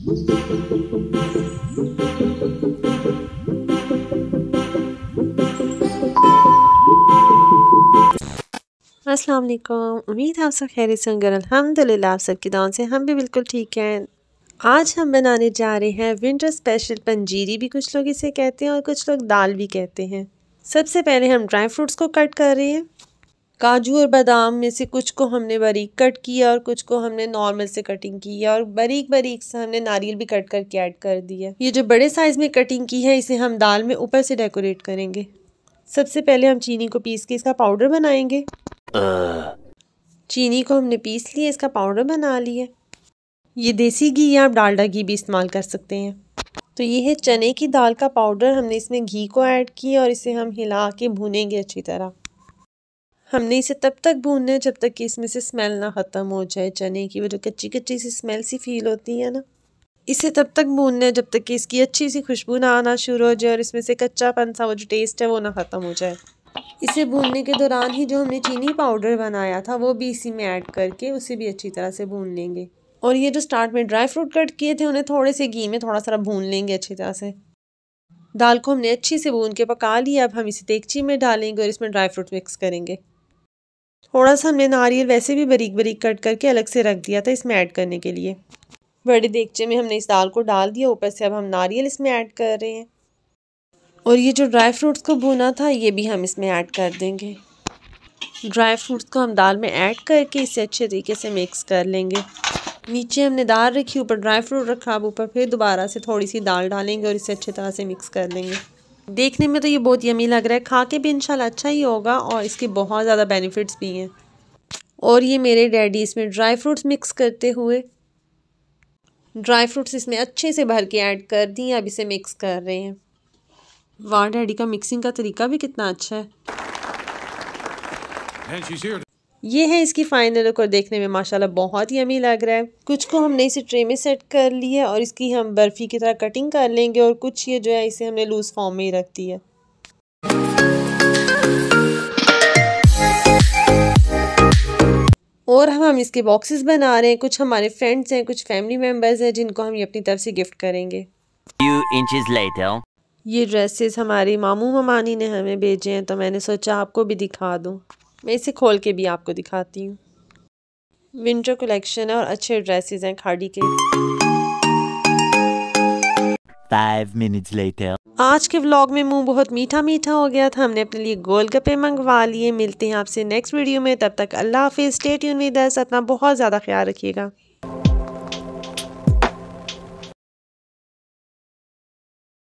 अस्सलाम वालेकुम उम्मीद है आप सब खैर से होंगे अल्हम्दुलिल्लाह आप सब की दान से हम भी बिल्कुल ठीक हैं आज हम बनाने जा रहे हैं विंटर स्पेशल पंजीरी भी कुछ लोग इसे कहते हैं और कुछ लोग दाल भी कहते हैं सबसे पहले हम ड्राई फ्रूट्स को कट कर रहे हैं काजू और बादाम में से कुछ को हमने बारीक कट किया और कुछ को हमने नॉर्मल से कटिंग की है और बारीक बारीक से हमने नारियल भी कट करके ऐड कर दिया ये जो बड़े साइज़ में कटिंग की है इसे हम दाल में ऊपर से डेकोरेट करेंगे सबसे पहले हम चीनी को पीस के इसका पाउडर बनाएंगे चीनी को हमने पीस लिया इसका पाउडर बना लिया ये देसी घी या आप डालडा घी भी इस्तेमाल कर सकते हैं तो ये है चने की दाल का पाउडर हमने इसमें घी को ऐड किया और इसे हम हिला के भूनेंगे अच्छी तरह हमने इसे तब तक भूनना है जब तक कि इसमें से स्मेल ना ख़त्म हो जाए चने की वो जो कच्ची कच्ची सी स्मेल सी फील होती है ना इसे तब तक भूनना है जब तक कि इसकी अच्छी सी खुशबू ना आना शुरू हो जाए और इसमें से कच्चा सा वो जो टेस्ट है वो ना ख़त्म हो जाए इसे भूनने के दौरान ही जो हमने चीनी पाउडर बनाया था वो भी इसी में ऐड करके उसे भी अच्छी तरह से भून लेंगे और ये जो स्टार्ट में ड्राई फ्रूट कट किए थे उन्हें थोड़े से घी में थोड़ा सारा भून लेंगे अच्छी तरह से दाल को हमने अच्छी से भून के पका लिया अब हम इसे देगची में डालेंगे और इसमें ड्राई फ्रूट मिक्स करेंगे थोड़ा सा हमने नारियल वैसे भी बारीक बारीक कट करके अलग से रख दिया था इसमें ऐड करने के लिए बड़े देगचे में हमने इस दाल को डाल दिया ऊपर से अब हम नारियल इसमें ऐड कर रहे हैं और ये जो ड्राई फ्रूट्स को भुना था ये भी हम इसमें ऐड कर देंगे ड्राई फ्रूट्स को हम दाल में ऐड करके इसे अच्छे तरीके से मिक्स कर लेंगे नीचे हमने दाल रखी ऊपर ड्राई फ्रूट रखा अब ऊपर फिर दोबारा से थोड़ी सी दाल डालेंगे और इसे अच्छे तरह से मिक्स कर लेंगे देखने में तो ये बहुत यमी लग रहा है खा के भी इनशाला अच्छा ही होगा और इसके बहुत ज़्यादा बेनिफिट्स भी हैं और ये मेरे डैडी इसमें ड्राई फ्रूट्स मिक्स करते हुए ड्राई फ्रूट्स इसमें अच्छे से भर के ऐड कर दिए अब इसे मिक्स कर रहे हैं वाह डैडी का मिक्सिंग का तरीका भी कितना अच्छा है ये है इसकी फाइनल लुक और देखने में माशाल्लाह बहुत ही अमी लग रहा है कुछ को हमने इसे ट्रे में सेट कर लिया और इसकी हम बर्फ़ी की तरह कटिंग कर लेंगे और कुछ ये जो है इसे हमने लूज़ फॉर्म में ही रख दिया और हम हम इसके बॉक्सेस बना रहे हैं कुछ हमारे फ्रेंड्स हैं कुछ फैमिली मेम्बर्स हैं जिनको हम ये अपनी तरफ से गिफ्ट करेंगे ये ड्रेसेस हमारी मामू ममानी ने हमें भेजे हैं तो मैंने सोचा आपको भी दिखा दूँ मैं इसे खोल के भी आपको दिखाती हूँ विंटर कलेक्शन है और अच्छे ड्रेसेस हैं खाड़ी के Five minutes later. आज के व्लॉग में मुंह बहुत मीठा मीठा हो गया था हमने अपने लिए गोलगप्पे मंगवा लिए मिलते हैं आपसे नेक्स्ट वीडियो में तब तक अल्लाह हाफिज़ स्टेट यून विद अपना बहुत ज़्यादा ख्याल रखिएगा